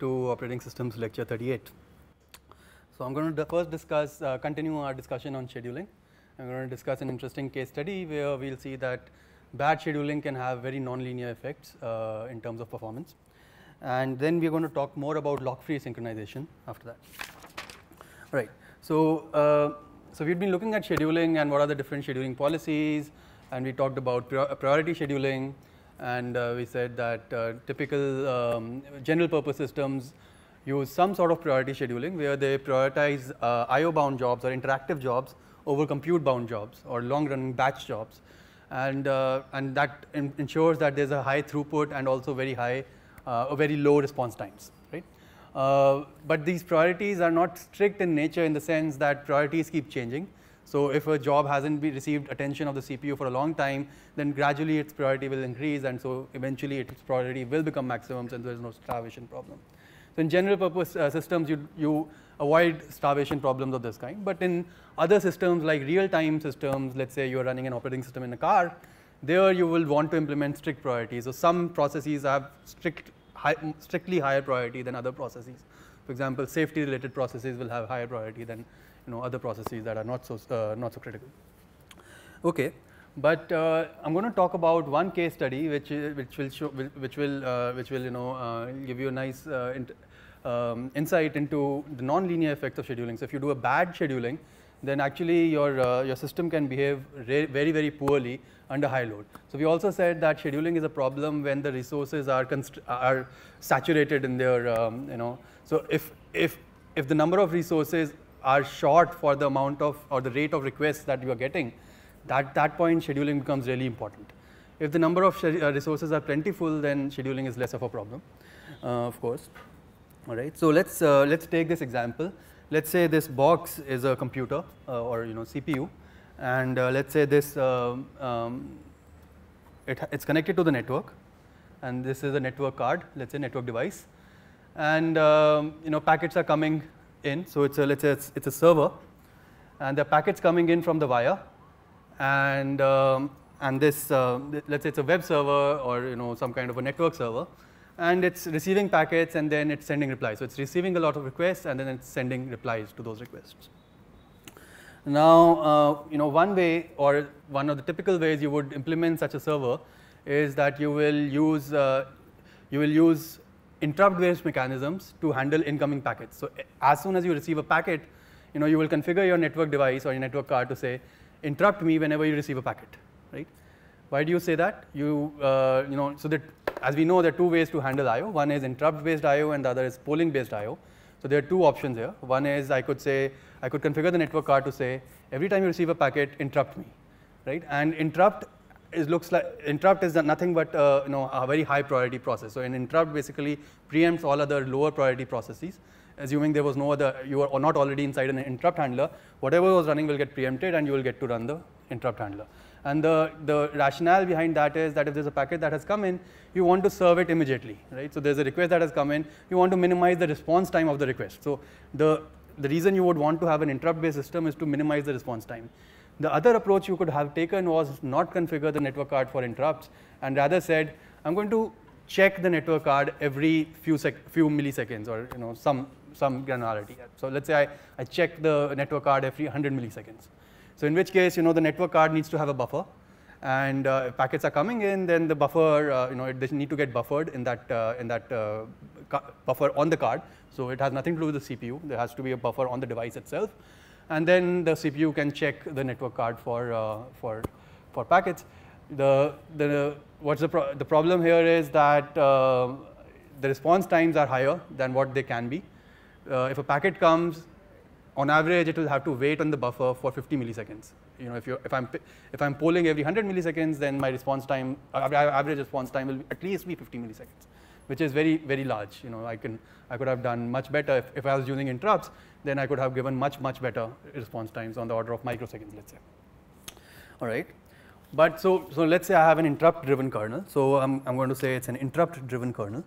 to Operating Systems Lecture 38. So I'm going to first discuss, uh, continue our discussion on scheduling. I'm going to discuss an interesting case study where we'll see that bad scheduling can have very nonlinear effects uh, in terms of performance. And then we're going to talk more about lock-free synchronization after that. All right. So, uh, so we've been looking at scheduling and what are the different scheduling policies and we talked about priority scheduling and uh, we said that uh, typical um, general purpose systems use some sort of priority scheduling where they prioritize uh, IO bound jobs or interactive jobs over compute bound jobs or long running batch jobs. And, uh, and that ensures that there's a high throughput and also very high, uh, very low response times, right? Uh, but these priorities are not strict in nature in the sense that priorities keep changing. So if a job hasn't been received attention of the CPU for a long time, then gradually its priority will increase and so eventually its priority will become maximum and there is no starvation problem. So in general purpose uh, systems, you, you avoid starvation problems of this kind. But in other systems like real-time systems, let's say you're running an operating system in a car, there you will want to implement strict priorities. So some processes have strict, high, strictly higher priority than other processes. For example, safety-related processes will have higher priority than you know other processes that are not so uh, not so critical. Okay, but uh, I'm going to talk about one case study which which will show, which will uh, which will you know uh, give you a nice uh, in, um, insight into the nonlinear effects of scheduling. So if you do a bad scheduling, then actually your uh, your system can behave very very poorly under high load. So we also said that scheduling is a problem when the resources are are saturated in their um, you know. So if if if the number of resources are short for the amount of or the rate of requests that you are getting, that, that point scheduling becomes really important. If the number of uh, resources are plentiful, then scheduling is less of a problem, uh, of course. All right, so let's, uh, let's take this example. Let's say this box is a computer uh, or you know CPU, and uh, let's say this um, um, it, it's connected to the network, and this is a network card, let's say network device, and um, you know packets are coming in. So it's a, let's say it's, it's a server, and the packets coming in from the wire, and um, and this uh, let's say it's a web server or you know some kind of a network server, and it's receiving packets and then it's sending replies. So it's receiving a lot of requests and then it's sending replies to those requests. Now, uh, you know, one way or one of the typical ways you would implement such a server is that you will use, uh, you will use interrupt-based mechanisms to handle incoming packets. So as soon as you receive a packet, you know, you will configure your network device or your network card to say, interrupt me whenever you receive a packet, right? Why do you say that? You, uh, you know, so that as we know, there are two ways to handle I/O. One is interrupt-based I/O, and the other is polling-based I/O. So there are two options here. One is I could say I could configure the network card to say every time you receive a packet, interrupt me, right? And interrupt it looks like interrupt is nothing but uh, you know a very high priority process. So an interrupt basically preempts all other lower priority processes. Assuming there was no other, you are not already inside an interrupt handler, whatever was running will get preempted and you will get to run the interrupt handler. And the, the rationale behind that is that if there's a packet that has come in, you want to serve it immediately, right? So there's a request that has come in, you want to minimize the response time of the request. So the, the reason you would want to have an interrupt-based system is to minimize the response time. The other approach you could have taken was not configure the network card for interrupts and rather said, I'm going to check the network card every few, few milliseconds or you know, some, some granularity. So let's say I, I check the network card every 100 milliseconds. So in which case, you know, the network card needs to have a buffer. And uh, if packets are coming in, then the buffer, uh, you know, it, they need to get buffered in that, uh, in that uh, buffer on the card. So it has nothing to do with the CPU. There has to be a buffer on the device itself and then the CPU can check the network card for, uh, for, for packets. The, the, what's the, pro the problem here is that uh, the response times are higher than what they can be. Uh, if a packet comes, on average, it will have to wait on the buffer for 50 milliseconds. You know, if, you if, I'm, if I'm polling every 100 milliseconds, then my response time, uh, average response time will at least be 50 milliseconds which is very, very large. You know, I, can, I could have done much better. If, if I was using interrupts, then I could have given much, much better response times on the order of microseconds, let's say. All right. But so, so let's say I have an interrupt-driven kernel. So I'm, I'm going to say it's an interrupt-driven kernel.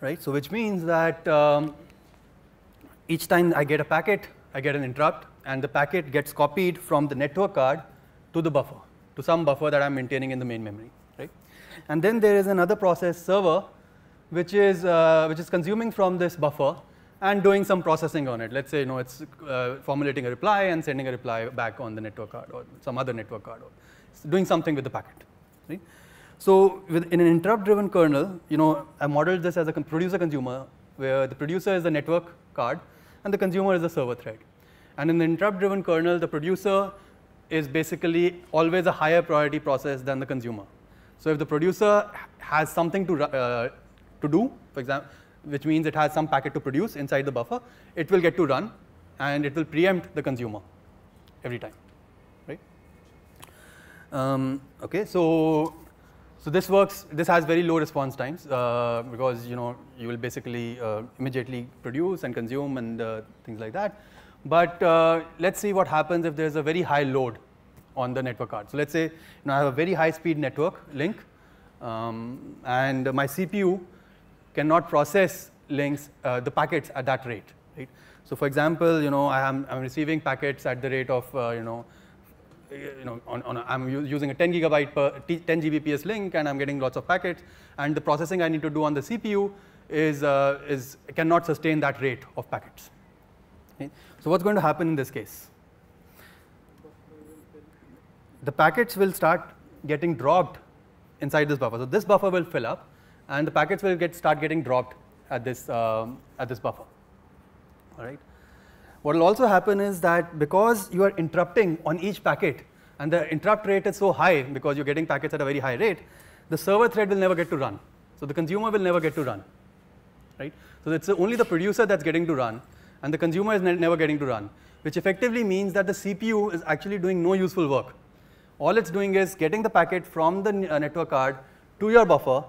Right, so which means that um, each time I get a packet, I get an interrupt, and the packet gets copied from the network card to the buffer, to some buffer that I'm maintaining in the main memory, right? And then there is another process server, which is, uh, which is consuming from this buffer and doing some processing on it. Let's say, you know, it's uh, formulating a reply and sending a reply back on the network card or some other network card or doing something with the packet, right? So in an interrupt-driven kernel, you know, I modeled this as a producer-consumer, where the producer is the network card, and the consumer is a server thread. And in the interrupt-driven kernel, the producer is basically always a higher priority process than the consumer. So if the producer has something to, uh, to do, for example, which means it has some packet to produce inside the buffer, it will get to run, and it will preempt the consumer every time, right? Um, okay, so so this works, this has very low response times uh, because you know you will basically uh, immediately produce and consume and uh, things like that. But uh, let's see what happens if there's a very high load on the network card. So let's say you know, I have a very high speed network link um, and my CPU cannot process links, uh, the packets at that rate, right? So for example, you know, I am, I'm receiving packets at the rate of, uh, you know, you know, on, on a, I'm using a 10 gigabyte per 10 Gbps link, and I'm getting lots of packets, and the processing I need to do on the CPU is, uh, is cannot sustain that rate of packets. Okay. So what's going to happen in this case? The packets will start getting dropped inside this buffer. So this buffer will fill up, and the packets will get start getting dropped at this um, at this buffer. All right. What will also happen is that because you are interrupting on each packet, and the interrupt rate is so high because you're getting packets at a very high rate, the server thread will never get to run. So the consumer will never get to run, right? So it's only the producer that's getting to run, and the consumer is ne never getting to run, which effectively means that the CPU is actually doing no useful work. All it's doing is getting the packet from the uh, network card to your buffer,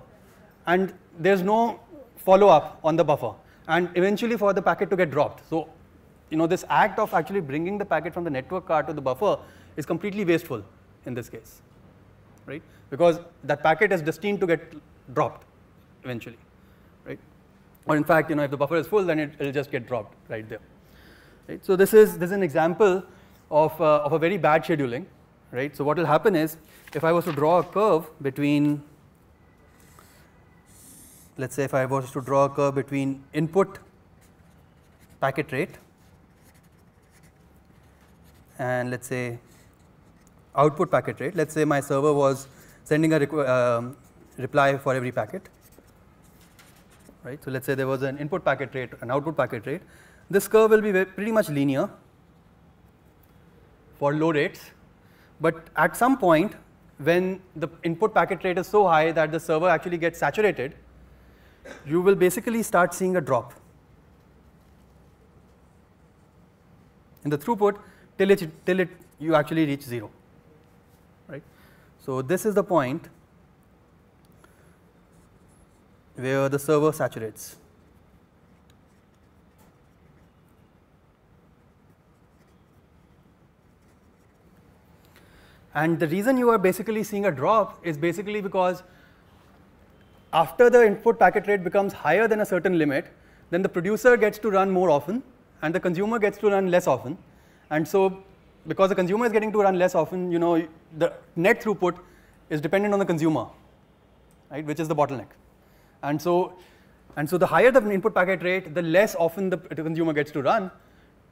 and there's no follow-up on the buffer, and eventually for the packet to get dropped. So you know, this act of actually bringing the packet from the network card to the buffer is completely wasteful in this case, right? Because that packet is destined to get dropped eventually, right? Or in fact, you know, if the buffer is full, then it will just get dropped right there, right? So this is, this is an example of, uh, of a very bad scheduling, right? So what will happen is, if I was to draw a curve between, let's say if I was to draw a curve between input packet rate and let's say output packet rate. Let's say my server was sending a um, reply for every packet. Right? So let's say there was an input packet rate, an output packet rate. This curve will be pretty much linear for low rates. But at some point, when the input packet rate is so high that the server actually gets saturated, you will basically start seeing a drop. In the throughput, till it till it you actually reach 0 right. So, this is the point where the server saturates. And the reason you are basically seeing a drop is basically because after the input packet rate becomes higher than a certain limit, then the producer gets to run more often and the consumer gets to run less often and so because the consumer is getting to run less often, you know, the net throughput is dependent on the consumer, right, which is the bottleneck. And so, and so the higher the input packet rate, the less often the, the consumer gets to run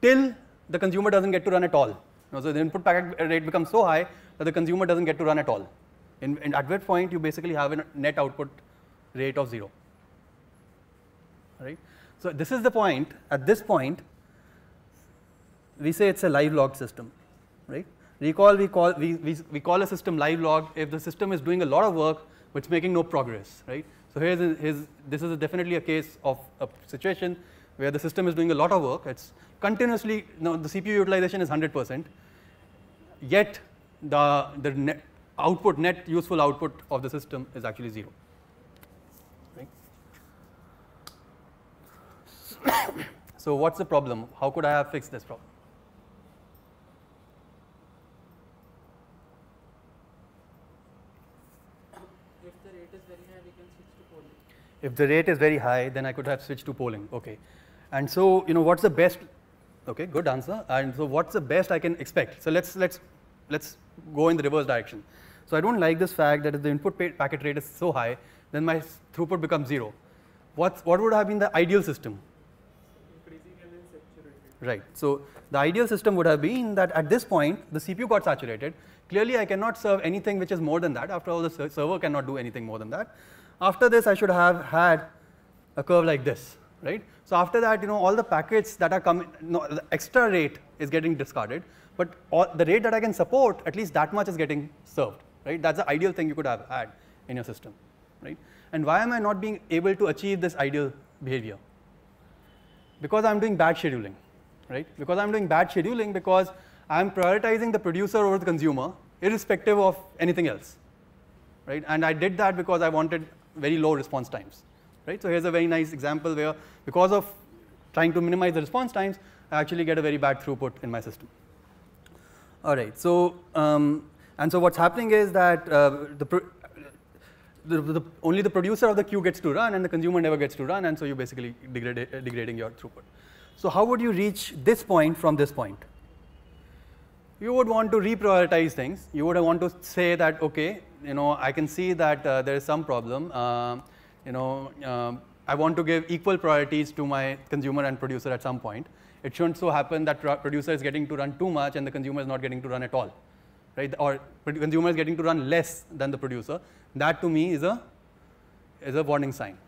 till the consumer doesn't get to run at all. You know, so the input packet rate becomes so high that the consumer doesn't get to run at all. In, in at that point you basically have a net output rate of zero, right? So this is the point, at this point, we say it's a live log system, right? Recall we call, we, we, we call a system live log if the system is doing a lot of work but it's making no progress, right? So here's, a, here's this is a definitely a case of a situation where the system is doing a lot of work. It's continuously, now the CPU utilization is 100%, yet the, the net output, net useful output of the system is actually zero. Right? so what's the problem? How could I have fixed this problem? If the rate is very high, then I could have switched to polling. Okay. And so, you know, what's the best? Okay, good answer. And so, what's the best I can expect? So let's let's let's go in the reverse direction. So I don't like this fact that if the input packet rate is so high, then my throughput becomes zero. What's what would have been the ideal system? Right. So the ideal system would have been that at this point, the CPU got saturated. Clearly, I cannot serve anything which is more than that. After all, the server cannot do anything more than that. After this, I should have had a curve like this, right? So after that, you know, all the packets that are coming, no, the extra rate is getting discarded, but all, the rate that I can support, at least that much is getting served, right? That's the ideal thing you could have had in your system, right? And why am I not being able to achieve this ideal behavior? Because I'm doing bad scheduling, right? Because I'm doing bad scheduling because I'm prioritizing the producer over the consumer, irrespective of anything else, right? And I did that because I wanted very low response times. Right? So here's a very nice example where because of trying to minimize the response times, I actually get a very bad throughput in my system. All right, so um, and so what's happening is that uh, the, the, the, only the producer of the queue gets to run and the consumer never gets to run and so you are basically degrade, degrading your throughput. So how would you reach this point from this point? You would want to reprioritize things. You would want to say that okay, you know, I can see that uh, there is some problem. Uh, you know, um, I want to give equal priorities to my consumer and producer at some point. It shouldn't so happen that producer is getting to run too much and the consumer is not getting to run at all, right? Or consumer is getting to run less than the producer. That to me is a is a warning sign,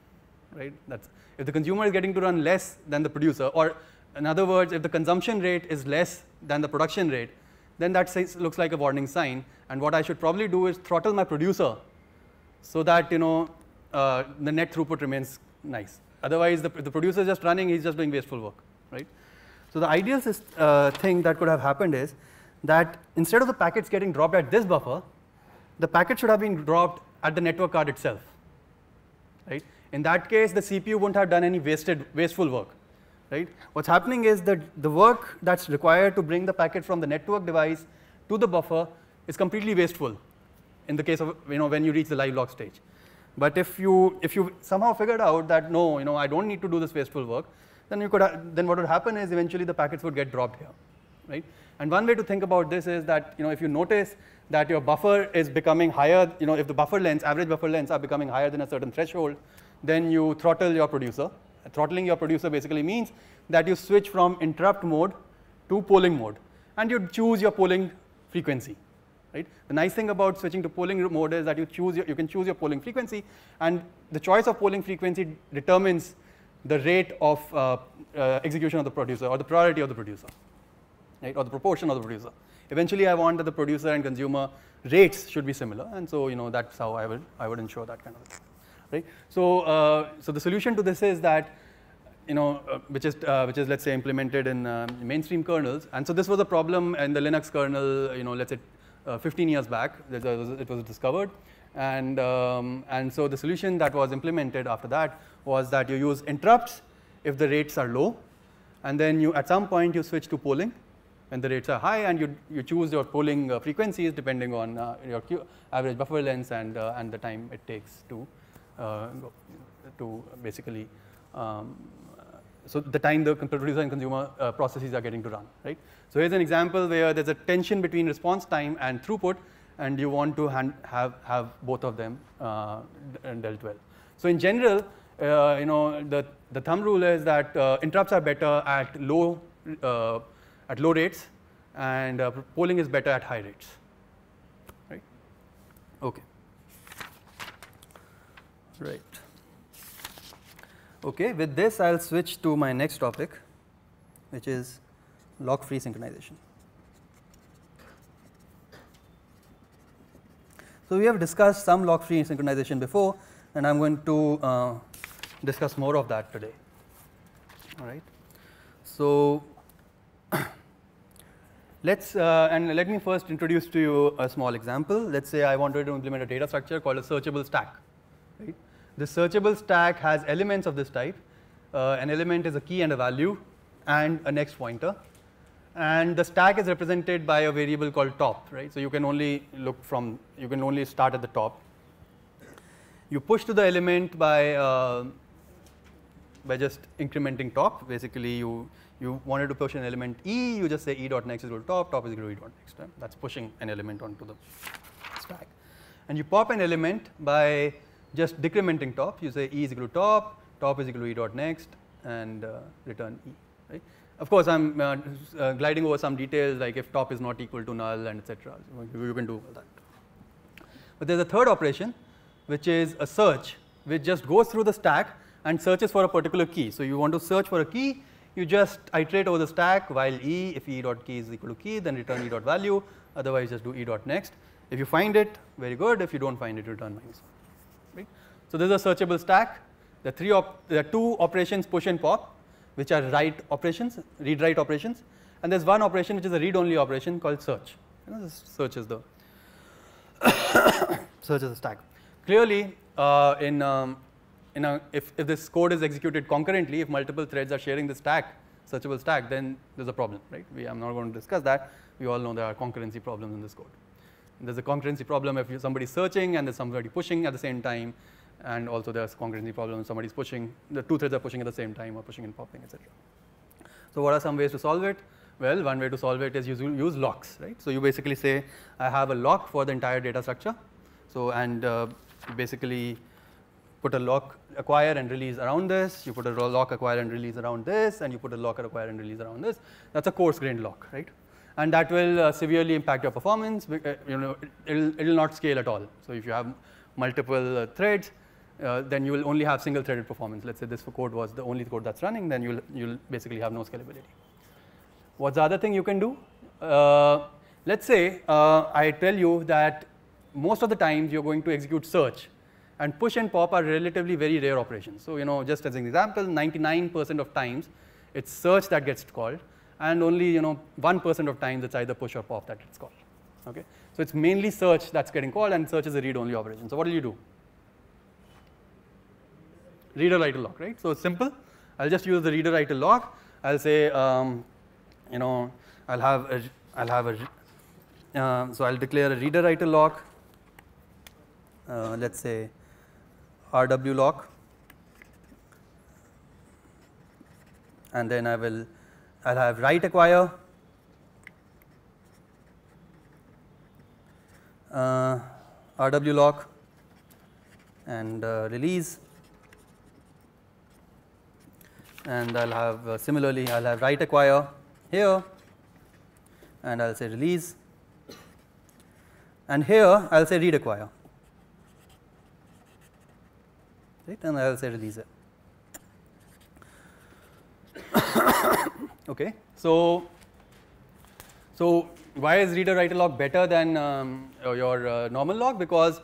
right? That's if the consumer is getting to run less than the producer, or in other words, if the consumption rate is less than the production rate, then that says, looks like a warning sign. And what I should probably do is throttle my producer so that you know uh, the net throughput remains nice. Otherwise, the, the producer is just running, he's just doing wasteful work, right? So the ideal uh, thing that could have happened is that instead of the packets getting dropped at this buffer, the packet should have been dropped at the network card itself, right? In that case, the CPU wouldn't have done any wasted, wasteful work right? What's happening is that the work that's required to bring the packet from the network device to the buffer is completely wasteful in the case of, you know, when you reach the live log stage. But if you, if you somehow figured out that, no, you know, I don't need to do this wasteful work, then you could, then what would happen is eventually the packets would get dropped here, right? And one way to think about this is that, you know, if you notice that your buffer is becoming higher, you know, if the buffer lengths, average buffer lengths are becoming higher than a certain threshold, then you throttle your producer, Throttling your producer basically means that you switch from interrupt mode to polling mode and you choose your polling frequency. Right? The nice thing about switching to polling mode is that you choose your, you can choose your polling frequency and the choice of polling frequency determines the rate of uh, uh, execution of the producer or the priority of the producer, right, or the proportion of the producer. Eventually, I want that the producer and consumer rates should be similar, and so you know that's how I would I would ensure that kind of thing right? So, uh, so the solution to this is that, you know, uh, which is uh, which is let's say implemented in uh, mainstream kernels, and so this was a problem in the Linux kernel, you know, let's say uh, 15 years back. It was, it was discovered, and um, and so the solution that was implemented after that was that you use interrupts if the rates are low, and then you at some point you switch to polling when the rates are high and you, you choose your polling uh, frequencies depending on uh, your average buffer length and, uh, and the time it takes to uh, to basically, um, so the time the producer and consumer uh, processes are getting to run, right? So here's an example where there's a tension between response time and throughput, and you want to have, have both of them uh, dealt well. So in general, uh, you know, the, the thumb rule is that uh, interrupts are better at low, uh, at low rates, and polling is better at high rates. Right? Okay right. Okay, with this I will switch to my next topic which is lock free synchronization. So, we have discussed some lock free synchronization before and I am going to uh, discuss more of that today all right. So, let us uh, and let me first introduce to you a small example let us say I wanted to implement a data structure called a searchable stack the searchable stack has elements of this type. Uh, an element is a key and a value and a next pointer. And the stack is represented by a variable called top, right? So you can only look from, you can only start at the top. You push to the element by, uh, by just incrementing top. Basically, you, you wanted to push an element E, you just say E dot next is equal to top, top is equal to E dot next. Right? That's pushing an element onto the stack. And you pop an element by just decrementing top, you say e is equal to top, top is equal to e dot next, and uh, return e. Right? Of course, I'm uh, uh, gliding over some details like if top is not equal to null and etc. So you can do all that. But there's a third operation, which is a search, which just goes through the stack and searches for a particular key. So you want to search for a key, you just iterate over the stack while e, if e dot key is equal to key, then return e dot value. Otherwise, just do e dot next. If you find it, very good. If you don't find it, return minus 1. Right? So this is a searchable stack. There are, there are two operations push and pop, which are write operations, read-write operations, and there's one operation which is a read-only operation called search. You know, search is the search is the stack. Clearly, uh, in um, in a, if if this code is executed concurrently, if multiple threads are sharing the stack, searchable stack, then there's a problem, right? We, I'm not going to discuss that. We all know there are concurrency problems in this code. There's a concurrency problem if somebody's searching and there's somebody pushing at the same time. And also there's concurrency problem if somebody's pushing, the two threads are pushing at the same time or pushing and popping, etc. So what are some ways to solve it? Well, one way to solve it is use, use locks, right? So you basically say, I have a lock for the entire data structure. So and uh, basically put a lock acquire and release around this, you put a lock acquire and release around this, and you put a lock acquire and release around this. That's a coarse grained lock, right? and that will uh, severely impact your performance. Uh, you know, it'll, it'll not scale at all. So if you have multiple uh, threads, uh, then you will only have single-threaded performance. Let's say this code was the only code that's running, then you'll, you'll basically have no scalability. What's the other thing you can do? Uh, let's say uh, I tell you that most of the times you're going to execute search, and push and pop are relatively very rare operations. So you know, just as an example, 99% of times, it's search that gets called and only you know 1% of times it's either push or pop that it's called. Okay? So it's mainly search that's getting called and search is a read-only operation. So what will you do? Reader write a lock, right? So it's simple. I'll just use the reader write a lock. I'll say, um, you know, I'll have a, I'll have a, uh, so I'll declare a reader write a lock. Uh, let's say rw lock, and then I will I will have write acquire. Uh, RW lock and uh, release and I will have uh, similarly I will have write acquire here and I will say release and here I will say read acquire right and I will say release it. Okay, so so why is reader writer log better than um, uh, your uh, normal log? Because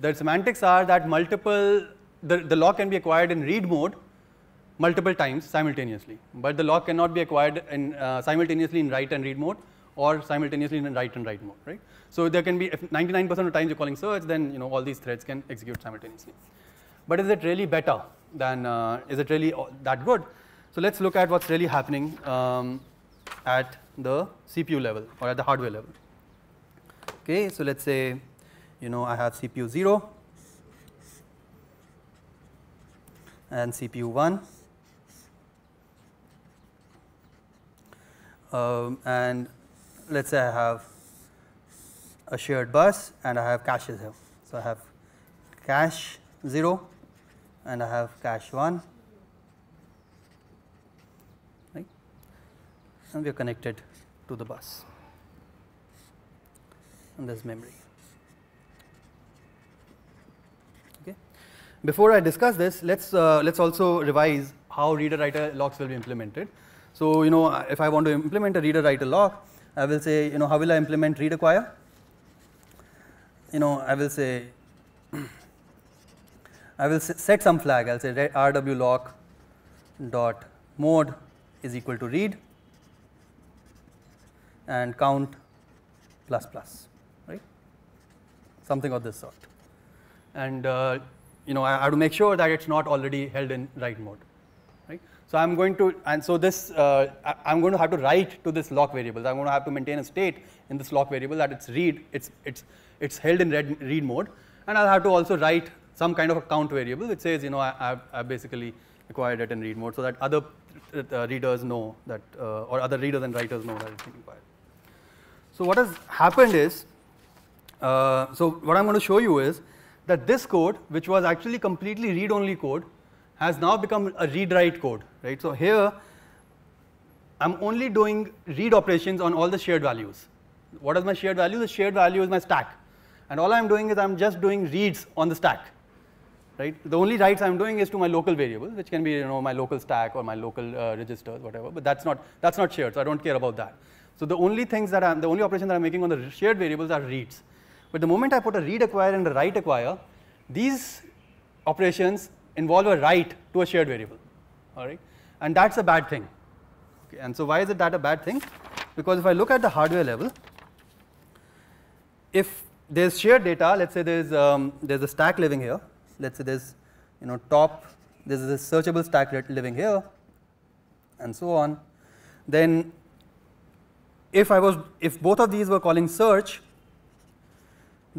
the semantics are that multiple the, the log can be acquired in read mode multiple times simultaneously, but the log cannot be acquired in, uh, simultaneously in write and read mode or simultaneously in write and write mode, right? So there can be, if 99% of the times you're calling search, then you know all these threads can execute simultaneously. But is it really better than, uh, is it really uh, that good? So let's look at what's really happening um, at the CPU level or at the hardware level. Okay, so let's say you know I have CPU 0 and CPU 1 um, and let's say I have a shared bus and I have caches here. So I have cache 0 and I have cache 1 and we are connected to the bus and there is memory. Okay. Before I discuss this, let us uh, let's also revise how reader writer locks will be implemented. So, you know if I want to implement a reader writer lock, I will say you know how will I implement read acquire? You know I will say I will set some flag I will say rw lock dot mode is equal to read and count plus plus right something of this sort and uh, you know I have to make sure that it's not already held in write mode right so I'm going to and so this uh, I, am going to have to write to this lock variable I'm going to have to maintain a state in this lock variable that it's read it's it's it's held in read, read mode and I'll have to also write some kind of a count variable which says you know I, I, I basically acquired it in read mode so that other uh, readers know that uh, or other readers and writers know that it's required. So what has happened is, uh, so what I'm going to show you is that this code, which was actually completely read-only code, has now become a read-write code, right? So here, I'm only doing read operations on all the shared values. What is my shared value? The shared value is my stack. And all I'm doing is I'm just doing reads on the stack, right? The only writes I'm doing is to my local variables, which can be you know my local stack or my local uh, registers, whatever. But that's not that's not shared, so I don't care about that. So the only things that I'm, the only operation that I'm making on the shared variables are reads. But the moment I put a read acquire and a write acquire, these operations involve a write to a shared variable, all right? And that's a bad thing. Okay, and so why is it that a bad thing? Because if I look at the hardware level, if there's shared data, let's say there's, um, there's a stack living here. Let's say there's, you know, top, there's a searchable stack living here, and so on. Then if I was if both of these were calling search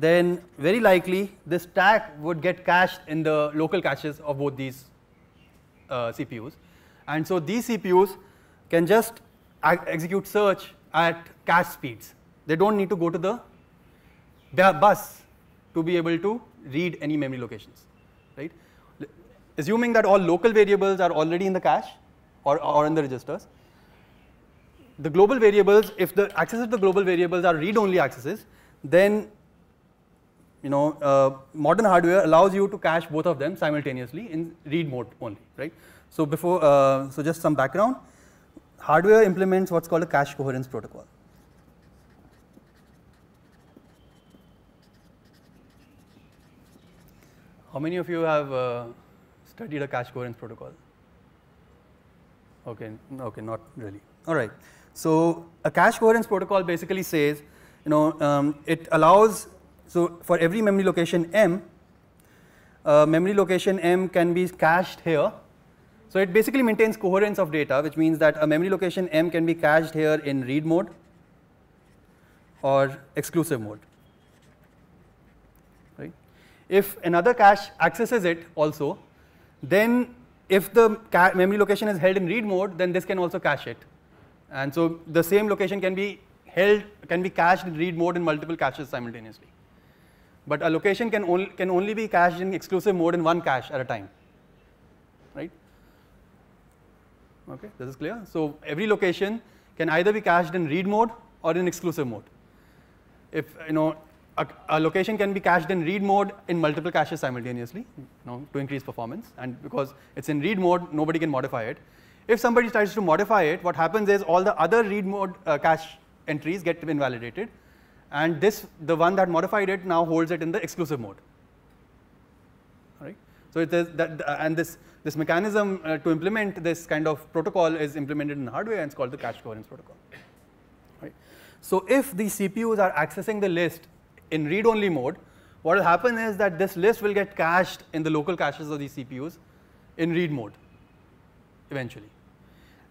then very likely this stack would get cached in the local caches of both these uh, CPUs and so these CPUs can just execute search at cache speeds they do not need to go to the their bus to be able to read any memory locations right assuming that all local variables are already in the cache or, or in the registers the global variables, if the accesses to global variables are read-only accesses, then you know uh, modern hardware allows you to cache both of them simultaneously in read mode only, right? So before, uh, so just some background, hardware implements what's called a cache coherence protocol. How many of you have uh, studied a cache coherence protocol? Okay, okay, not really. All right. So a cache coherence protocol basically says, you know, um, it allows, so for every memory location M, uh, memory location M can be cached here. So it basically maintains coherence of data, which means that a memory location M can be cached here in read mode or exclusive mode. Right? If another cache accesses it also, then if the memory location is held in read mode, then this can also cache it. And so the same location can be held, can be cached in read mode in multiple caches simultaneously. But a location can only, can only be cached in exclusive mode in one cache at a time, right? Okay, this is clear. So every location can either be cached in read mode or in exclusive mode. If you know a, a location can be cached in read mode in multiple caches simultaneously, you know, to increase performance, and because it's in read mode, nobody can modify it. If somebody tries to modify it, what happens is all the other read mode uh, cache entries get invalidated. And this, the one that modified it now holds it in the exclusive mode. All right? So it is that, uh, and this, this mechanism uh, to implement this kind of protocol is implemented in hardware and it's called the cache coherence protocol. Right? So if the CPUs are accessing the list in read-only mode, what will happen is that this list will get cached in the local caches of these CPUs in read mode eventually.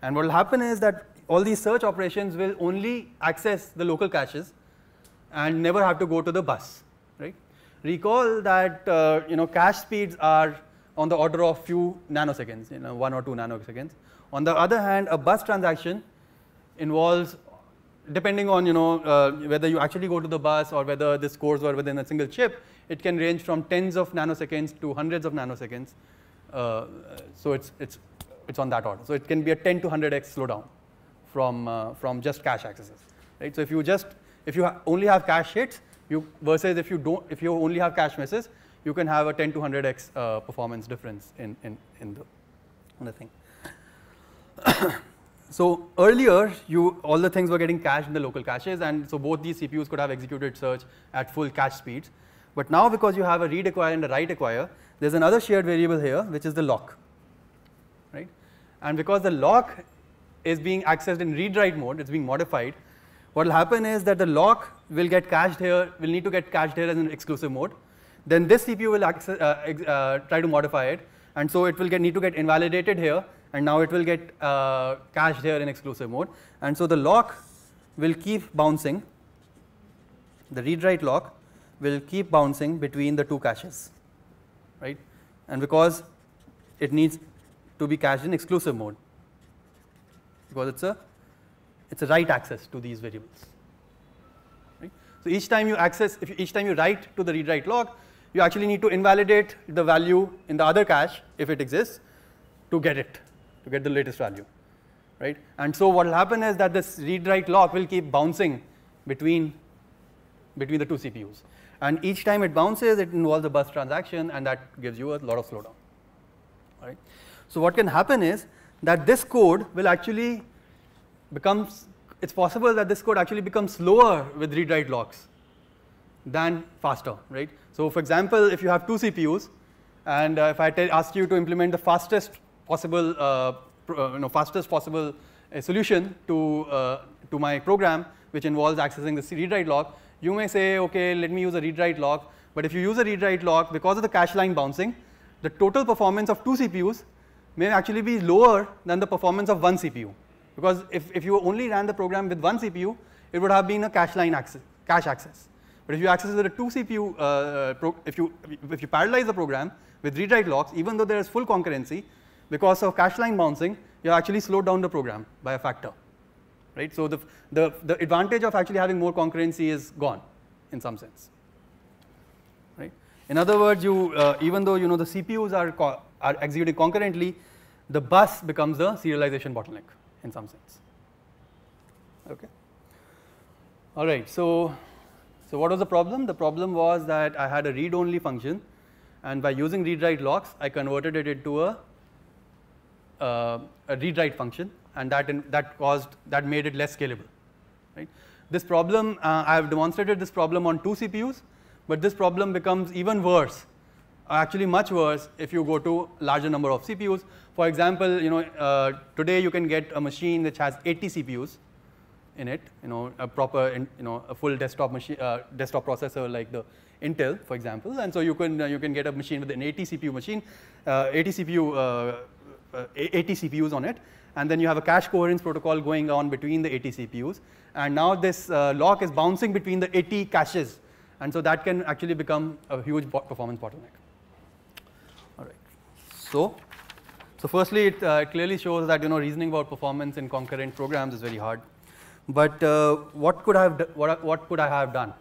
And what will happen is that all these search operations will only access the local caches and never have to go to the bus, right. Recall that uh, you know cache speeds are on the order of few nanoseconds, you know 1 or 2 nanoseconds. On the other hand, a bus transaction involves depending on you know uh, whether you actually go to the bus or whether the scores were within a single chip, it can range from tens of nanoseconds to hundreds of nanoseconds. Uh, so it's it's it's on that order. So it can be a 10 to 100x slowdown from, uh, from just cache accesses. Right? So if you just if you ha only have cache hits, you versus if you don't if you only have cache misses, you can have a 10 to 100x uh, performance difference in in in the, in the thing. so earlier, you all the things were getting cached in the local caches, and so both these CPUs could have executed search at full cache speeds. But now because you have a read acquire and a write acquire, there's another shared variable here, which is the lock. And because the lock is being accessed in read-write mode, it's being modified, what will happen is that the lock will get cached here, will need to get cached here as an exclusive mode. Then this CPU will access, uh, uh, try to modify it, and so it will get, need to get invalidated here, and now it will get uh, cached here in exclusive mode. And so the lock will keep bouncing, the read-write lock will keep bouncing between the two caches, right? And because it needs to be cached in exclusive mode because it is a it is a write access to these variables. Right. So, each time you access if you, each time you write to the read write log you actually need to invalidate the value in the other cache if it exists to get it to get the latest value right. And so, what will happen is that this read write log will keep bouncing between between the two CPUs and each time it bounces it involves a bus transaction and that gives you a lot of slowdown right. So what can happen is that this code will actually becomes, it's possible that this code actually becomes slower with read-write locks than faster, right? So for example, if you have two CPUs, and uh, if I ask you to implement the fastest possible, uh, uh you know, fastest possible uh, solution to uh, to my program, which involves accessing the read-write lock, you may say, okay, let me use a read-write lock. But if you use a read-write lock, because of the cache line bouncing, the total performance of two CPUs may actually be lower than the performance of one CPU. Because if, if you only ran the program with one CPU, it would have been a cache line access, cache access. But if you access it at two CPU, uh, if, you, if you parallelize the program with read write locks, even though there is full concurrency, because of cache line bouncing, you actually slowed down the program by a factor, right? So the, the, the advantage of actually having more concurrency is gone in some sense, right? In other words, you, uh, even though you know the CPUs are are executing concurrently, the bus becomes a serialization bottleneck in some sense. Okay. All right. So, so what was the problem? The problem was that I had a read-only function, and by using read-write locks, I converted it into a, uh, a read-write function, and that in, that caused that made it less scalable. Right. This problem uh, I have demonstrated this problem on two CPUs, but this problem becomes even worse actually much worse if you go to larger number of CPUs. For example, you know, uh, today you can get a machine which has 80 CPUs in it, you know, a proper, you know, a full desktop machine, uh, desktop processor like the Intel, for example. And so you can, uh, you can get a machine with an 80 CPU machine, uh, 80 CPU, uh, uh, 80 CPUs on it. And then you have a cache coherence protocol going on between the 80 CPUs. And now this lock is bouncing between the 80 caches. And so that can actually become a huge performance bottleneck so. So firstly, it, uh, clearly shows that you know reasoning about performance in concurrent programs is very hard. But uh, what could I have what, what could I have done?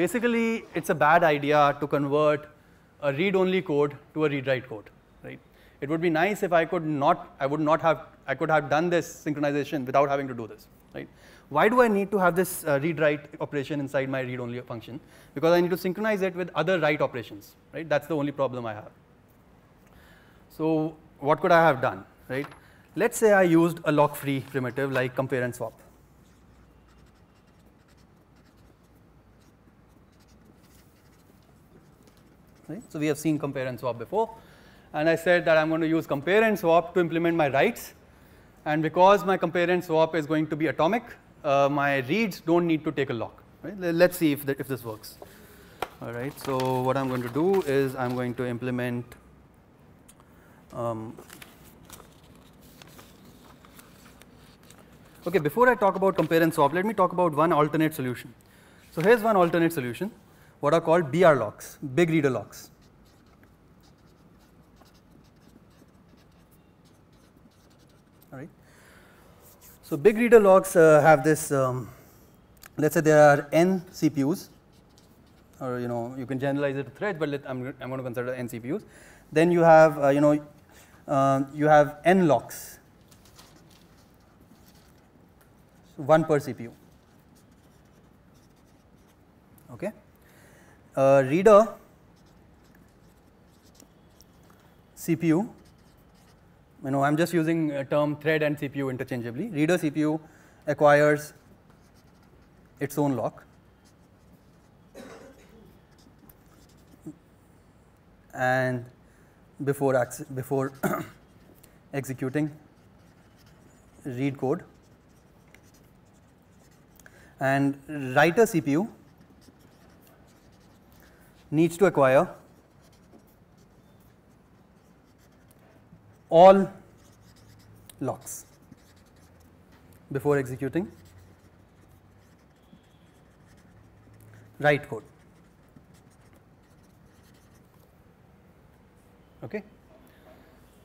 Basically, it's a bad idea to convert a read-only code to a read-write code, right? It would be nice if I could not, I would not have, I could have done this synchronization without having to do this, right? Why do I need to have this uh, read-write operation inside my read-only function? Because I need to synchronize it with other write operations, right? That's the only problem I have. So what could I have done, right? Let's say I used a lock-free primitive like compare and swap. Right? So we have seen compare and swap before. And I said that I'm going to use compare and swap to implement my writes. And because my compare and swap is going to be atomic, uh, my reads don't need to take a lock. Right? Let's see if, the, if this works. All right, so what I'm going to do is I'm going to implement um, okay, before I talk about compare and swap, let me talk about one alternate solution. So here's one alternate solution, what are called BR locks, big reader locks. All right. So big reader locks uh, have this, um, let's say there are n CPUs, or you know you can generalize it to threads, but let, I'm, I'm going to consider n CPUs. Then you have uh, you know uh, you have n locks, so one per CPU. Okay. Uh, reader CPU, you know I am just using a term thread and CPU interchangeably, reader CPU acquires its own lock. and before, before executing read code and writer CPU needs to acquire all locks before executing write code.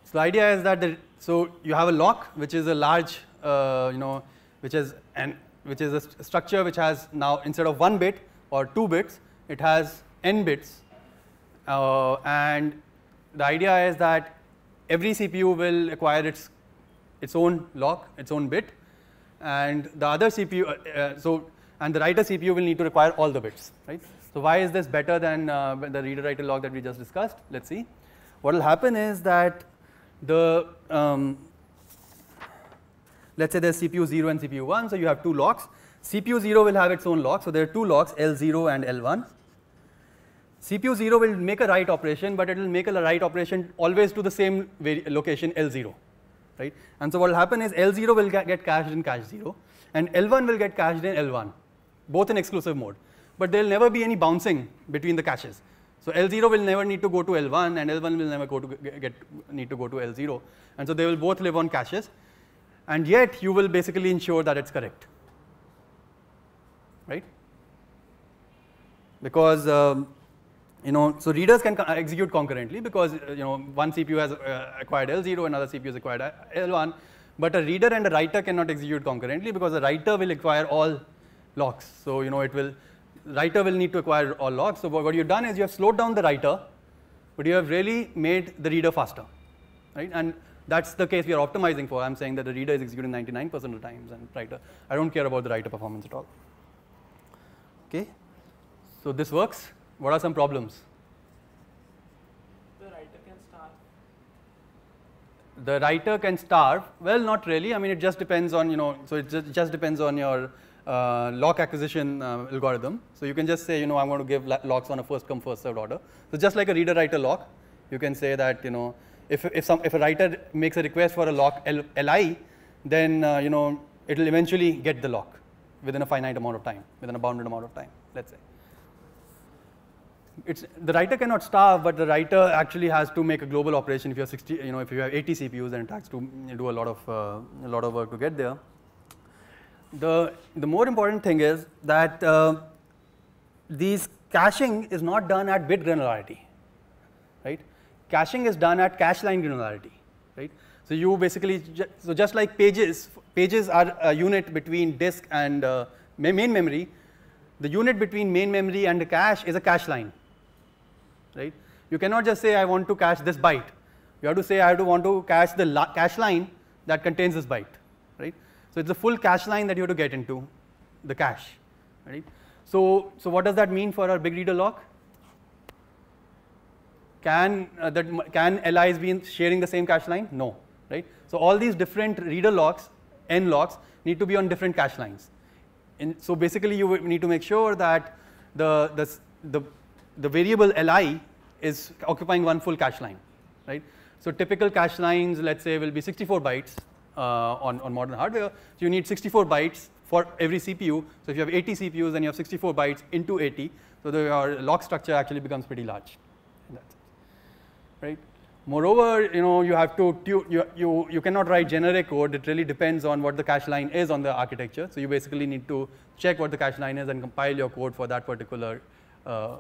So the idea is that the, so you have a lock, which is a large, uh, you know, which is an which is a st structure which has now instead of one bit or two bits, it has n bits, uh, and the idea is that every CPU will acquire its its own lock, its own bit, and the other CPU uh, uh, so and the writer CPU will need to require all the bits, right? So why is this better than uh, the reader writer lock that we just discussed? Let's see. What will happen is that the um, let's say there's CPU 0 and CPU 1, so you have two locks. CPU 0 will have its own lock, so there are two locks L0 and L1. CPU 0 will make a write operation, but it will make a write operation always to the same location L0, right? And so what will happen is L0 will get cached in cache 0 and L1 will get cached in L1, both in exclusive mode. But there will never be any bouncing between the caches. So L0 will never need to go to L1 and L1 will never go to get, need to go to L0 and so they will both live on caches and yet you will basically ensure that it's correct, right? Because um, you know, so readers can execute concurrently because uh, you know one CPU has uh, acquired L0, another CPU has acquired uh, L1, but a reader and a writer cannot execute concurrently because a writer will acquire all locks. So you know it will writer will need to acquire all logs. So what you've done is you have slowed down the writer, but you have really made the reader faster, right? And that's the case we are optimizing for. I'm saying that the reader is executing 99% of the times and writer. I don't care about the writer performance at all. Okay, so this works. What are some problems? The writer can starve. The writer can starve. Well, not really. I mean, it just depends on you know. So it just, it just depends on your uh, lock acquisition uh, algorithm. So you can just say, you know, I'm going to give locks on a first come, first served order. So just like a reader writer lock, you can say that, you know, if, if, some, if a writer makes a request for a lock L, li, then, uh, you know, it'll eventually get the lock within a finite amount of time, within a bounded amount of time, let's say. It's, the writer cannot starve, but the writer actually has to make a global operation. If you have 60, you know, if you have 80 CPUs, then it has to do a lot of uh, a lot of work to get there the, the more important thing is that uh, these caching is not done at bit granularity, right? Caching is done at cache line granularity, right? So you basically, ju so just like pages, pages are a unit between disk and uh, main memory, the unit between main memory and the cache is a cache line, right? You cannot just say I want to cache this byte. You have to say I have to want to cache the cache line that contains this byte. So it's a full cache line that you have to get into the cache, right? So, so what does that mean for our big reader lock? Can uh, that can LIs be sharing the same cache line? No, right? So all these different reader locks, n locks, need to be on different cache lines. And so basically, you need to make sure that the the the, the variable li is occupying one full cache line, right? So typical cache lines, let's say, will be 64 bytes, uh, on, on modern hardware. So you need 64 bytes for every CPU. So if you have 80 CPUs, then you have 64 bytes into 80. So your uh, lock structure actually becomes pretty large. Right? Moreover, you know, you have to, you, you, you cannot write generic code. It really depends on what the cache line is on the architecture. So you basically need to check what the cache line is and compile your code for that particular, uh,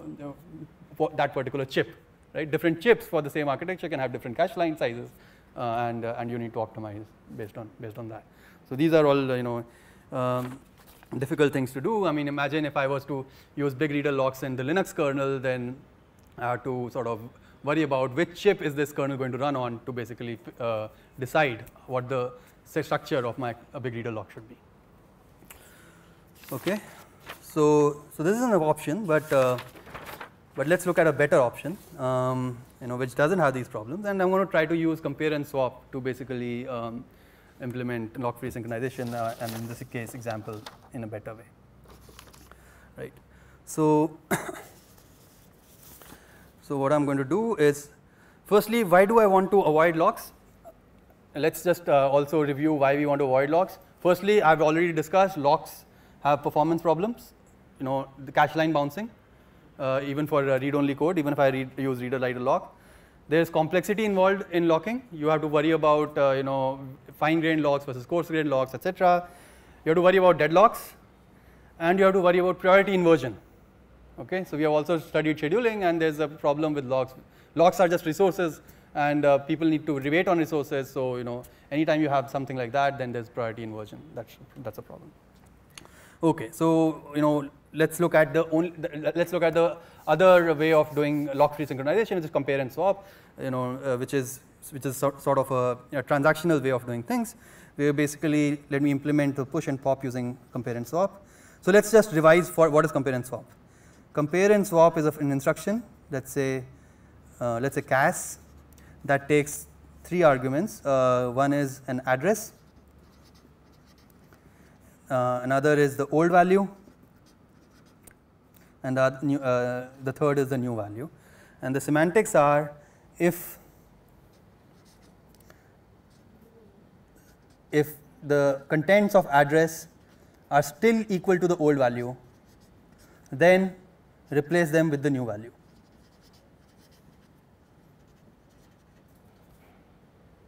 for that particular chip. Right? Different chips for the same architecture can have different cache line sizes. Uh, and, uh, and you need to optimize based on, based on that. So these are all, uh, you know, um, difficult things to do. I mean, imagine if I was to use big reader locks in the Linux kernel, then I have to sort of worry about which chip is this kernel going to run on to basically uh, decide what the structure of my big reader lock should be. Okay, so so this is an option, but uh, but let's look at a better option. Um, you know, which doesn't have these problems. And I'm going to try to use compare and swap to basically um, implement lock-free synchronization uh, and in this case example in a better way, right. So, so what I'm going to do is, firstly, why do I want to avoid locks? Let's just uh, also review why we want to avoid locks. Firstly, I've already discussed locks have performance problems, you know, the cache line bouncing. Uh, even for read-only code, even if I read, use reader writer lock. There's complexity involved in locking. You have to worry about uh, you know fine-grained locks versus coarse-grained locks, etc. You have to worry about deadlocks, and you have to worry about priority inversion. Okay, so we have also studied scheduling, and there's a problem with locks. Locks are just resources, and uh, people need to rebate on resources. So you know, anytime you have something like that, then there's priority inversion. That's that's a problem. Okay, so you know, let's look at the only the, let's look at the other way of doing lock free synchronization, which is compare and swap, you know, uh, which is which is sort, sort of a you know, transactional way of doing things. We basically let me implement the push and pop using compare and swap. So let's just revise for what is compare and swap. Compare and swap is an instruction. Let's say uh, let's say cas that takes three arguments. Uh, one is an address. Uh, another is the old value and the, new, uh, the third is the new value. And the semantics are if if the contents of address are still equal to the old value, then replace them with the new value.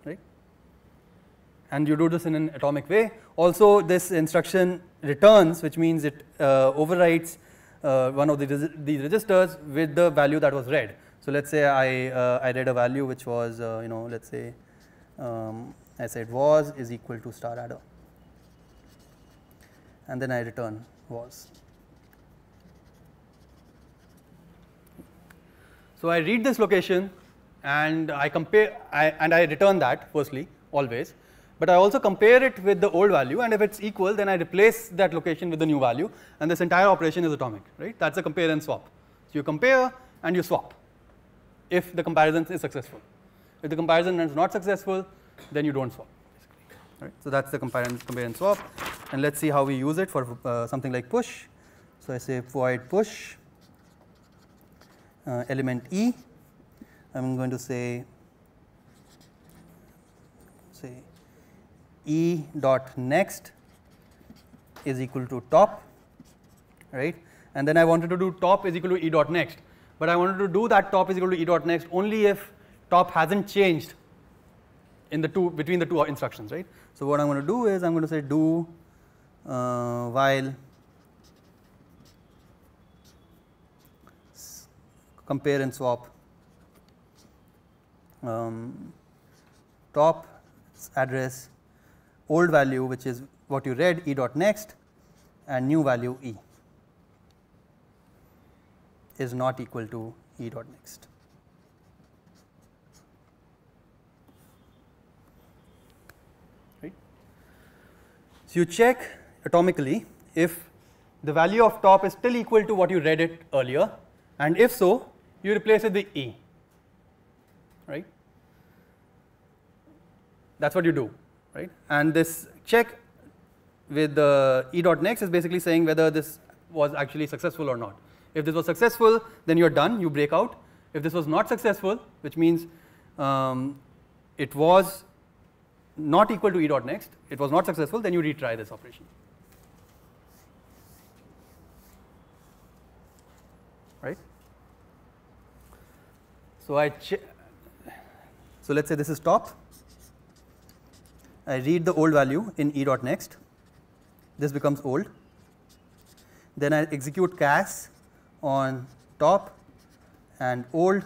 Right? And you do this in an atomic way. Also, this instruction returns, which means it uh, uh, one of the res these registers with the value that was read. So let's say I, uh, I read a value which was, uh, you know, let's say um, I said was is equal to star adder and then I return was. So I read this location and I compare I, and I return that firstly always but I also compare it with the old value and if it's equal then I replace that location with the new value and this entire operation is atomic, right? That's a compare and swap. So you compare and you swap if the comparison is successful. If the comparison is not successful then you don't swap. Right? So that's the compare and, compare and swap and let's see how we use it for uh, something like push. So I say void push uh, element E. I'm going to say say E dot next is equal to top right and then I wanted to do top is equal to E dot next but I wanted to do that top is equal to E dot next only if top hasn't changed in the two between the two instructions right. So, what I am going to do is I am going to say do uh, while compare and swap um, top address old value which is what you read e dot next and new value e is not equal to e dot next. Right. So, you check atomically if the value of top is still equal to what you read it earlier and if so you replace it with e right that is what you do right? And this check with the e dot next is basically saying whether this was actually successful or not. If this was successful, then you're done, you break out. If this was not successful, which means um, it was not equal to e dot next, it was not successful, then you retry this operation. Right? So I so let's say this is top I read the old value in e dot next. This becomes old. Then I execute cas on top and old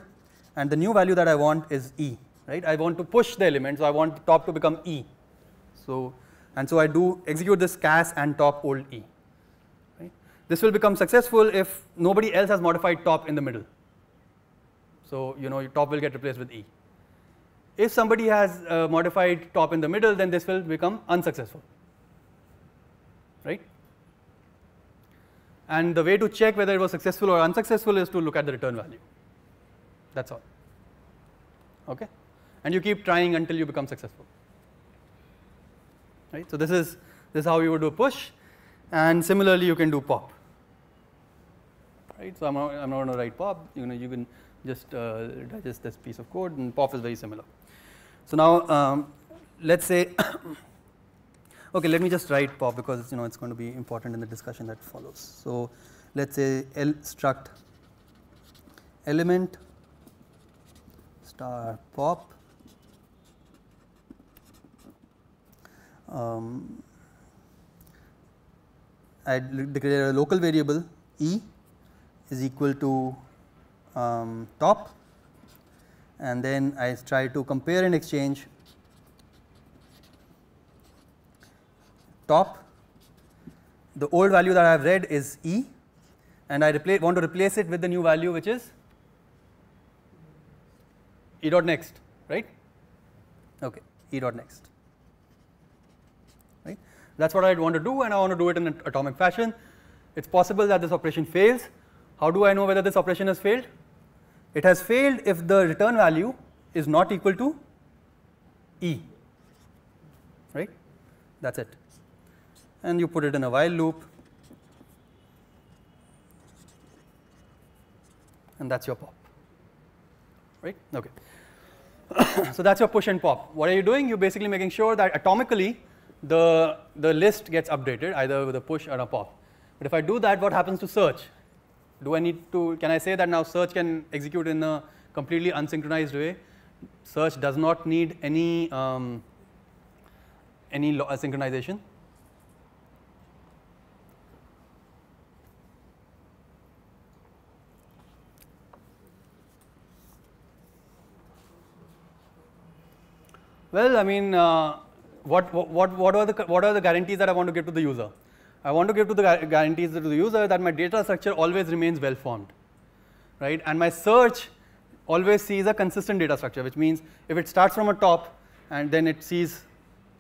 and the new value that I want is e, right. I want to push the element, so I want top to become e. So, and so I do execute this cas and top old e. Right? This will become successful if nobody else has modified top in the middle. So, you know, your top will get replaced with e. If somebody has uh, modified top in the middle, then this will become unsuccessful, right? And the way to check whether it was successful or unsuccessful is to look at the return value. That's all, okay? And you keep trying until you become successful, right? So this is this is how you would do push, and similarly you can do pop, right? So I'm not, I'm not going to write pop. You know, you can just uh, digest this piece of code and pop is very similar. So now um, let's say, okay, let me just write pop because you know it's going to be important in the discussion that follows. So let's say L struct element star pop. Um, I declare a local variable E is equal to um, top and then I try to compare and exchange top. The old value that I have read is E and I want to replace it with the new value which is E dot next, right? Okay, E dot next, right? That is what I want to do and I want to do it in an atomic fashion. It is possible that this operation fails. How do I know whether this operation has failed? It has failed if the return value is not equal to E, right? That's it. And you put it in a while loop, and that's your pop, right? Okay. so that's your push and pop. What are you doing? You're basically making sure that atomically the, the list gets updated either with a push or a pop. But if I do that, what happens to search? do I need to, can I say that now search can execute in a completely unsynchronized way? Search does not need any, um, any synchronization. Well, I mean, uh, what, what, what, are the, what are the guarantees that I want to give to the user? I want to give to the guarantees to the user that my data structure always remains well formed, right? And my search always sees a consistent data structure, which means if it starts from a top and then it sees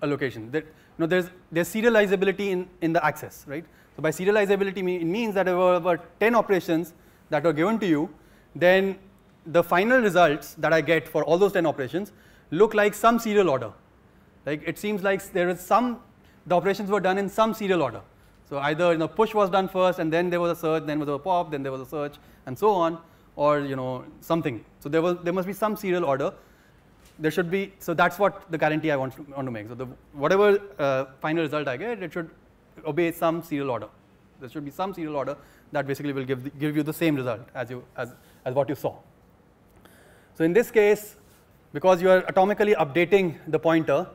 a location. That, you know, there's, there's serializability in, in the access, right? So by serializability, it means that over, over 10 operations that are given to you, then the final results that I get for all those 10 operations look like some serial order. Like it seems like there is some, the operations were done in some serial order. So either you know push was done first, and then there was a search, then there was a pop, then there was a search, and so on, or you know something. So there was there must be some serial order. There should be so that's what the guarantee I want to, want to make. So the whatever uh, final result I get, it should obey some serial order. There should be some serial order that basically will give the, give you the same result as you as as what you saw. So in this case, because you are atomically updating the pointer,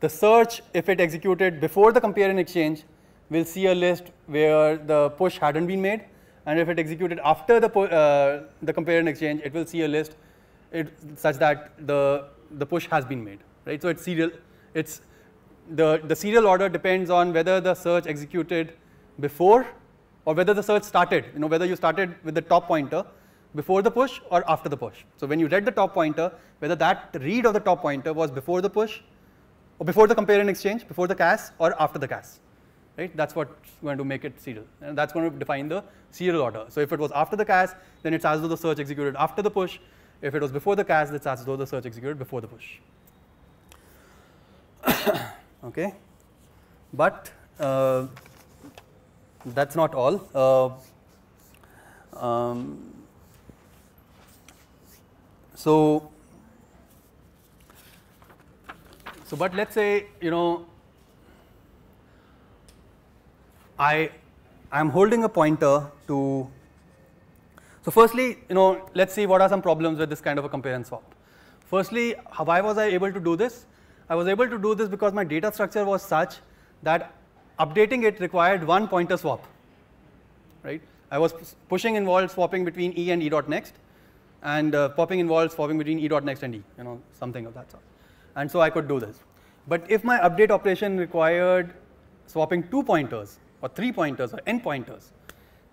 the search if it executed before the compare and exchange we'll see a list where the push hadn't been made and if it executed after the, uh, the compare and exchange, it will see a list it, such that the, the push has been made, right? So it's serial, it's the, the serial order depends on whether the search executed before or whether the search started, you know, whether you started with the top pointer before the push or after the push. So when you read the top pointer, whether that read of the top pointer was before the push or before the compare and exchange, before the CAS or after the CAS right? That's what's going to make it serial. And that's going to define the serial order. So if it was after the cache, then it's as though the search executed after the push. If it was before the then it's as though the search executed before the push. okay? But uh, that's not all. Uh, um, so, so but let's say, you know, I am holding a pointer to. So firstly, you know, let's see what are some problems with this kind of a compare and swap. Firstly, why was I able to do this? I was able to do this because my data structure was such that updating it required one pointer swap, right? I was pushing involved swapping between E and E dot next, and uh, popping involved swapping between E dot next and E, you know, something of that sort. And so I could do this. But if my update operation required swapping two pointers, or 3 pointers or n pointers,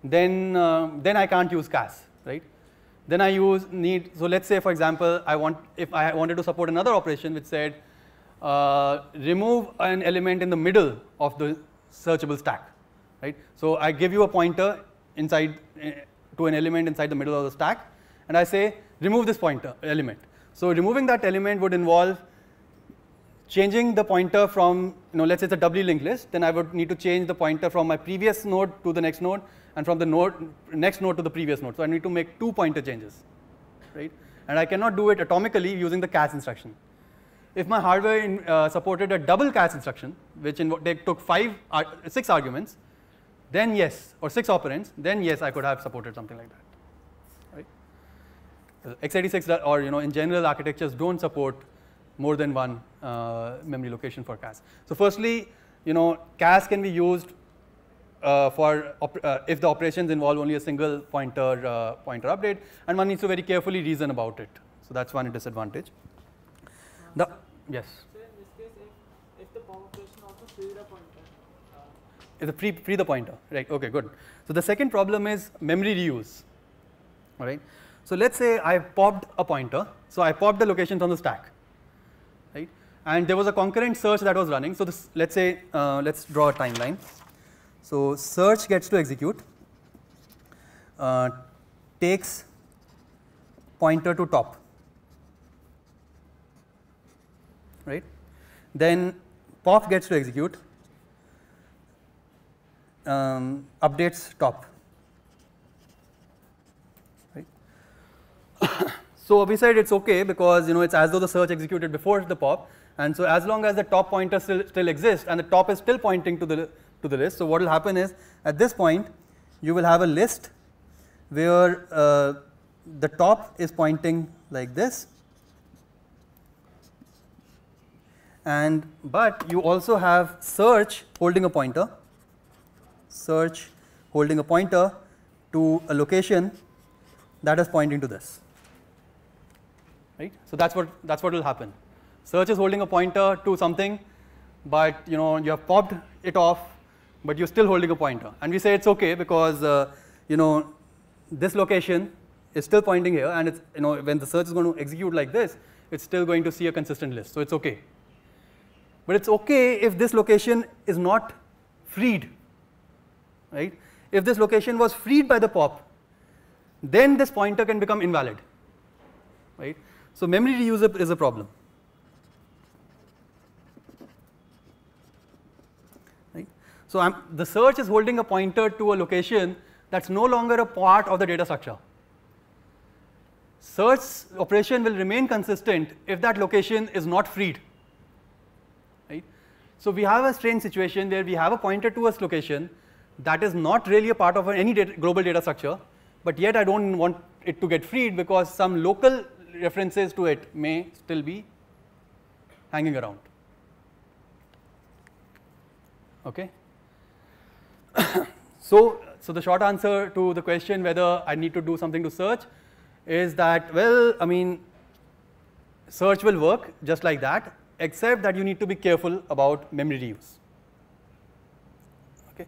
then, uh, then I can't use CAS, right? Then I use need, so let's say for example, I want, if I wanted to support another operation which said uh, remove an element in the middle of the searchable stack, right? So I give you a pointer inside uh, to an element inside the middle of the stack and I say remove this pointer element. So removing that element would involve changing the pointer from, you know, let's say it's a doubly linked list, then I would need to change the pointer from my previous node to the next node and from the node, next node to the previous node. So I need to make two pointer changes, right? And I cannot do it atomically using the cache instruction. If my hardware in, uh, supported a double cache instruction, which in, took five, uh, six arguments, then yes, or six operands, then yes, I could have supported something like that. Right? X86 uh, or you know, in general architectures don't support more than one uh, memory location for CAS. So firstly, you know, CAS can be used uh, for uh, if the operations involve only a single pointer uh, pointer update, and one needs to very carefully reason about it. So that's one disadvantage. The, yes. So in this case, if, if the the pointer. Uh, the the pointer, right? Okay, good. So the second problem is memory reuse. All right. So let's say I popped a pointer. So I popped the location on the stack and there was a concurrent search that was running. So this, let's say, uh, let's draw a timeline. So search gets to execute, uh, takes pointer to top, right? Then pop gets to execute, um, updates top, right? so we said it's okay because you know it's as though the search executed before the pop, and so as long as the top pointer still, still exists and the top is still pointing to the, to the list. So what will happen is at this point you will have a list where uh, the top is pointing like this and but you also have search holding a pointer search holding a pointer to a location that is pointing to this right so that's what that's what will happen Search is holding a pointer to something, but you know you have popped it off, but you're still holding a pointer. And we say it's okay because uh, you know this location is still pointing here, and it's you know when the search is going to execute like this, it's still going to see a consistent list, so it's okay. But it's okay if this location is not freed, right? If this location was freed by the pop, then this pointer can become invalid, right? So memory reuse is a problem. So I'm, the search is holding a pointer to a location that's no longer a part of the data structure. Search operation will remain consistent if that location is not freed. Right? So we have a strange situation where we have a pointer to a location that is not really a part of any data, global data structure, but yet I don't want it to get freed because some local references to it may still be hanging around. Okay. so, so the short answer to the question whether I need to do something to search is that, well, I mean, search will work just like that, except that you need to be careful about memory reuse. Okay.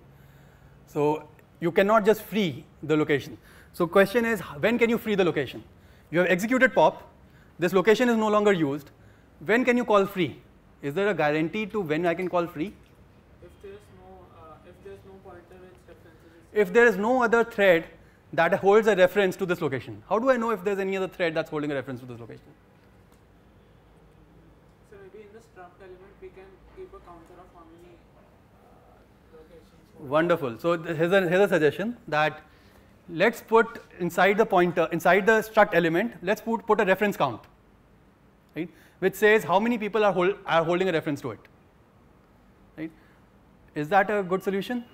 So you cannot just free the location. So question is, when can you free the location? You have executed pop, this location is no longer used, when can you call free? Is there a guarantee to when I can call free? if there is no other thread that holds a reference to this location? How do I know if there's any other thread that's holding a reference to this location? So maybe in the struct element we can keep a counter of how many uh, locations. Wonderful. So here's a, here's a suggestion that let's put inside the pointer, inside the struct element, let's put, put a reference count, right? Which says how many people are, hold, are holding a reference to it, right? Is that a good solution?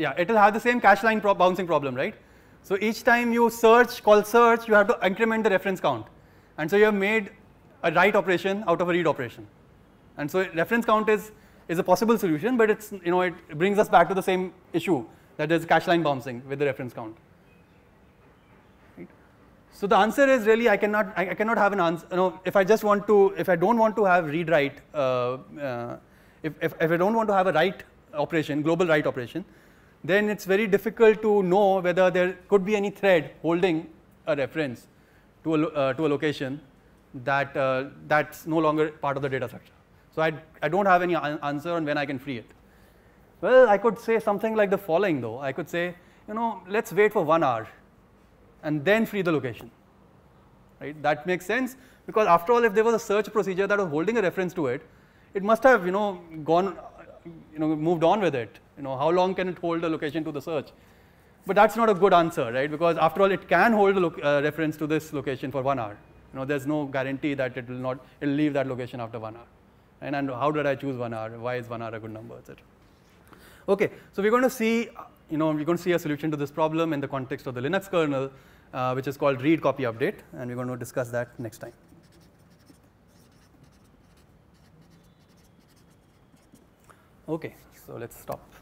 yeah, it will have the same cache line pro bouncing problem, right? So each time you search, call search, you have to increment the reference count. And so you have made a write operation out of a read operation. And so reference count is, is a possible solution, but it's, you know, it brings us back to the same issue that there's cache line bouncing with the reference count. So the answer is really I cannot, I, cannot have an answer, you know, if I just want to, if I don't want to have read write, uh, uh, if, if, if I don't want to have a write operation, global write operation, then it's very difficult to know whether there could be any thread holding a reference to a, uh, to a location that uh, that's no longer part of the data structure. So I, I don't have any answer on when I can free it. Well, I could say something like the following though. I could say, you know, let's wait for one hour and then free the location, right? That makes sense because after all, if there was a search procedure that was holding a reference to it, it must have, you know, gone, you know, moved on with it you know, how long can it hold a location to the search? But that's not a good answer, right? Because after all, it can hold a uh, reference to this location for one hour. You know, there's no guarantee that it will not, it'll leave that location after one hour. And, and how did I choose one hour? Why is one hour a good number, etc. Okay, so we're going to see, you know, we're going to see a solution to this problem in the context of the Linux kernel, uh, which is called read, copy, update, and we're going to discuss that next time. Okay, so let's stop.